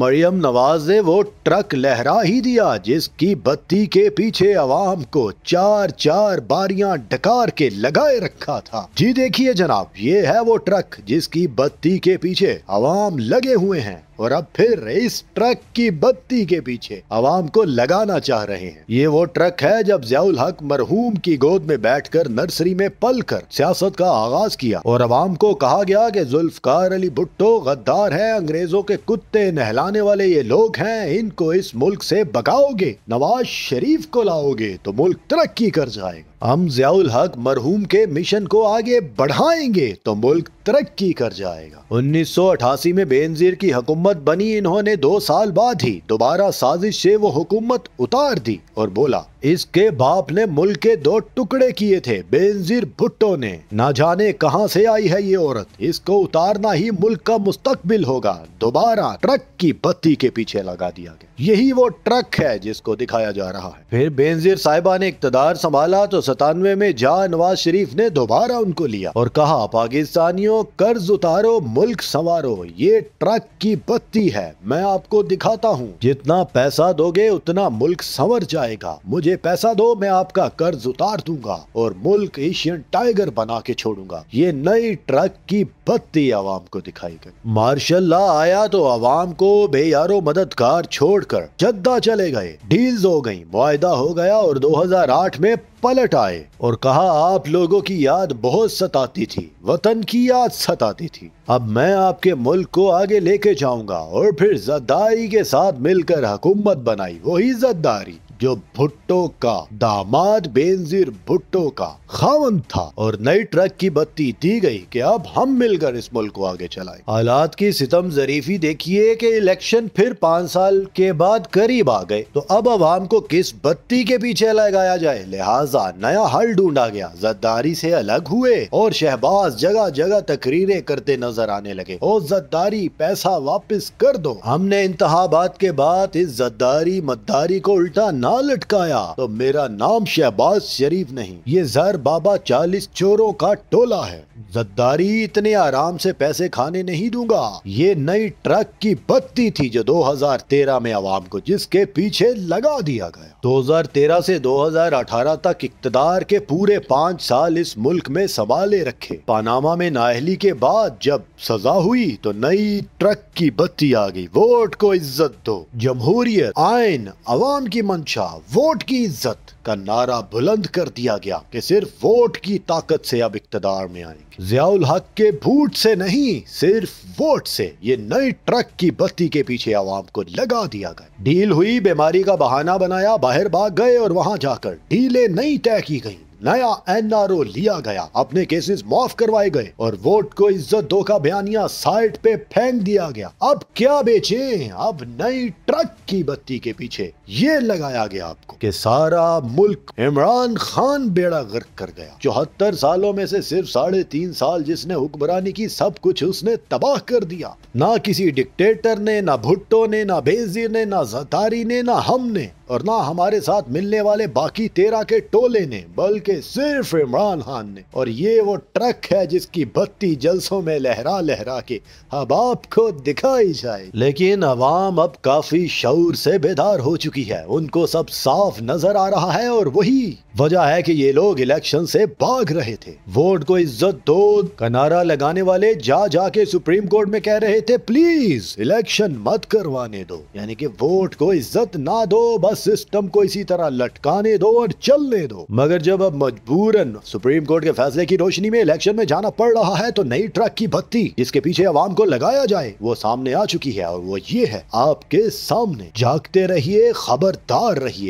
मरियम नवाज ने वो ट्रक लहरा ही दिया जिसकी बत्ती के पीछे आवाम को चार चार बारियां डकार के लगाए रखा था जी देखिए जनाब ये है वो ट्रक जिसकी बत्ती के पीछे आवाम लगे हुए हैं और अब फिर इस ट्रक की बत्ती के पीछे आवाम को लगाना चाह रहे हैं ये वो ट्रक है जब जयाउल हक मरहूम की गोद में बैठकर नर्सरी में पल कर सियासत का आगाज किया और आवाम को कहा गया कि जुल्फकार अली भुट्टो गद्दार है अंग्रेजों के कुत्ते नहलाने वाले ये लोग हैं इनको इस मुल्क से बगाओगे नवाज शरीफ को लाओगे तो मुल्क तरक्की कर जाएगा हम जयाउल हक मरहूम के मिशन को आगे बढ़ाएंगे तो मुल्क तरक्की कर जाएगा 1988 में बेनजीर की हुकूमत हुकूमत बनी इन्होंने दो साल बाद ही दोबारा साजिश से वो हुकूमत उतार दी और बोला इसके बाप ने मुल्क के दो टुकड़े किए थे बेनजीर भुट्टो ने ना जाने कहां से आई है ये औरत इसको उतारना ही मुल्क का मुस्तकबिल होगा दोबारा ट्रक की बत्ती के पीछे लगा दिया गया यही वो ट्रक है जिसको दिखाया जा रहा है फिर बेनजीर साहिबा ने इकतदार संभाला तो सतानवे में जा नवाज शरीफ ने दोबारा उनको लिया और कहा पाकिस्तानियों कर्ज उतारो मुल्क संवारो ये ट्रक की बत्ती संपत्ति है मैं आपको दिखाता हूँ जितना पैसा दोगे उतना मुल्क संवर जाएगा मुझे पैसा दो मैं आपका कर्ज उतार दूंगा और मुल्क एशियन टाइगर बना के छोड़ूंगा ये नई ट्रक की बत्ती आवाम को दिखाई गई मार्शल ला आया तो आवाम को बेयारो मददगार छोड़कर जद्दा चले गए डील्स हो गई मुआदा हो गया और 2008 में पलट आए और कहा आप लोगों की याद बहुत सताती थी वतन की याद सताती थी अब मैं आपके मुल्क को आगे लेके जाऊंगा और फिर जद्दारी के साथ मिलकर हुकूमत बनाई वही जद्दारी जो भुट्टो का दामाद बेनजीर भुट्टो का खावन था और नई ट्रक की बत्ती दी गई कि अब हम मिलकर इस मुल्क को आगे चलाएं। हालात की सितम जरीफी देखिए कि इलेक्शन फिर पाँच साल के बाद करीब आ गए तो अब आवाम को किस बत्ती के पीछे लगाया जाए लिहाजा नया हल ढूंढा गया जद्दारी से अलग हुए और शहबाज जगह जगह तकरीरें करते नजर आने लगे ओ जद्दारी पैसा वापस कर दो हमने इंतहा के बाद इस जद्दारी मद्दारी को उल्टा न ना लटकाया तो मेरा नाम शहबाज शरीफ नहीं ये जर बाबा चालीस चोरों का टोला है जद्दारी इतने आराम से पैसे खाने नहीं दूंगा ये नई ट्रक की बत्ती थी जो 2013 में आवाम को जिसके पीछे लगा दिया गया 2013 से 2018 तक इकतदार के पूरे पाँच साल इस मुल्क में संभाले रखे पानामा में नाहली के बाद जब सजा हुई तो नई ट्रक की बत्ती आ गई वोट को इज्जत दो जमहूरियत आयन आवाम की मंशा हमेशा वोट की इज्जत का नारा बुलंद कर दिया गया कि सिर्फ वोट की ताकत से अब इकतदार में आएंगे जियाउल हक के भूट से नहीं सिर्फ वोट से ये नए ट्रक की बत्ती के पीछे आवाम को लगा दिया गया डील हुई बीमारी का बहाना बनाया बाहर भाग गए और वहां जाकर डीले नहीं तय की गई नया एनआरओ लिया गया अपने केसेस माफ करवाए गए और वोट को इज्जत दो का बयानिया साइड पे फेंक दिया गया अब क्या बेचे अब नई ट्रक की बत्ती के पीछे ये लगाया गया आपको कि सारा मुल्क इमरान खान बेड़ा गर्क कर गया चौहत्तर सालों में से सिर्फ साढ़े तीन साल जिसने हुक्मरानी की सब कुछ उसने तबाह कर दिया ना किसी डिक्टेटर ने ना भुट्टो ने ना बेजीर ने ना जतारी ने ना हमने और ना हमारे साथ मिलने वाले बाकी तेरह के टोले ने बल्कि सिर्फ इमरान खान ने और ये वो ट्रक है जिसकी बत्ती जलसों में लहरा लहरा के अब आपको दिखाई जाए लेकिन अवाम अब काफी शौर से बेदार हो चुकी चुकी है उनको सब साफ नजर आ रहा है और वही वजह है कि ये लोग इलेक्शन से भाग रहे थे वोट को इज्जत दो कनारा लगाने वाले जा जाके सुप्रीम कोर्ट में कह रहे थे प्लीज इलेक्शन मत करवाने दो यानी कि वोट को इज्जत ना दो बस सिस्टम को इसी तरह लटकाने दो और चलने दो मगर जब अब मजबूरन सुप्रीम कोर्ट के फैसले की रोशनी में इलेक्शन में जाना पड़ रहा है तो नई ट्रक की बत्ती जिसके पीछे आवाम को लगाया जाए वो सामने आ चुकी है और वो ये है आपके सामने जागते रहिए खबरदार रहिए